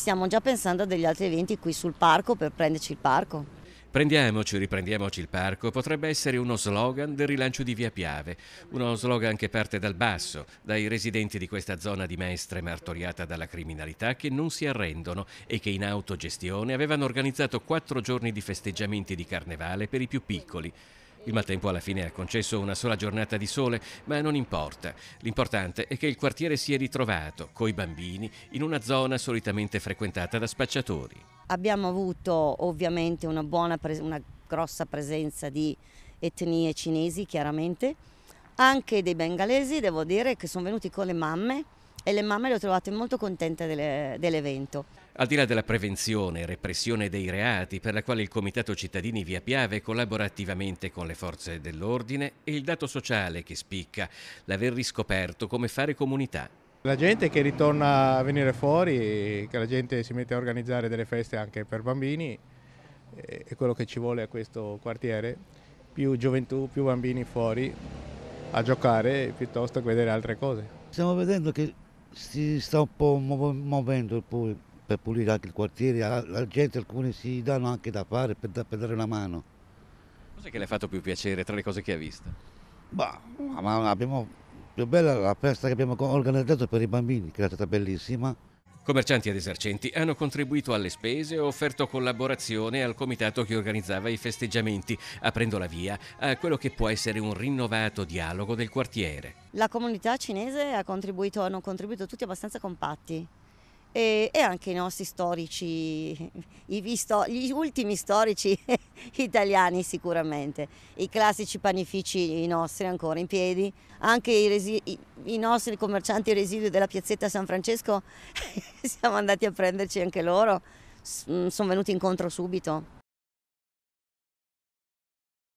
Stiamo già pensando a degli altri eventi qui sul parco per prenderci il parco. Prendiamoci, riprendiamoci il parco potrebbe essere uno slogan del rilancio di Via Piave, uno slogan che parte dal basso, dai residenti di questa zona di Mestre martoriata dalla criminalità che non si arrendono e che in autogestione avevano organizzato quattro giorni di festeggiamenti di carnevale per i più piccoli. Il maltempo alla fine ha concesso una sola giornata di sole, ma non importa. L'importante è che il quartiere sia ritrovato, coi bambini, in una zona solitamente frequentata da spacciatori. Abbiamo avuto ovviamente una, buona, una grossa presenza di etnie cinesi, chiaramente, anche dei bengalesi, devo dire, che sono venuti con le mamme e le mamme le ho trovate molto contente delle, dell'evento. Al di là della prevenzione e repressione dei reati, per la quale il Comitato Cittadini Via Piave collabora attivamente con le forze dell'ordine, è il dato sociale che spicca, l'aver riscoperto come fare comunità. La gente che ritorna a venire fuori, che la gente si mette a organizzare delle feste anche per bambini, eh, è quello che ci vuole a questo quartiere, più gioventù, più bambini fuori a giocare piuttosto che vedere altre cose. Stiamo vedendo che si sta un po' muovendo poi per pulire anche il quartiere, la gente alcuni si danno anche da fare per, da, per dare una mano. Cos'è che le ha fatto più piacere tra le cose che ha visto? Bah, ma abbiamo più bella la festa che abbiamo organizzato per i bambini, che è stata bellissima. Commercianti ed esercenti hanno contribuito alle spese e offerto collaborazione al comitato che organizzava i festeggiamenti, aprendo la via a quello che può essere un rinnovato dialogo del quartiere. La comunità cinese ha contribuito, hanno contribuito tutti abbastanza compatti e, e anche i nostri storici, i, sto, gli ultimi storici italiani sicuramente, i classici panifici i nostri ancora in piedi, anche i, resi, i, i nostri commercianti residui della piazzetta San Francesco, siamo andati a prenderci anche loro, mm, sono venuti incontro subito.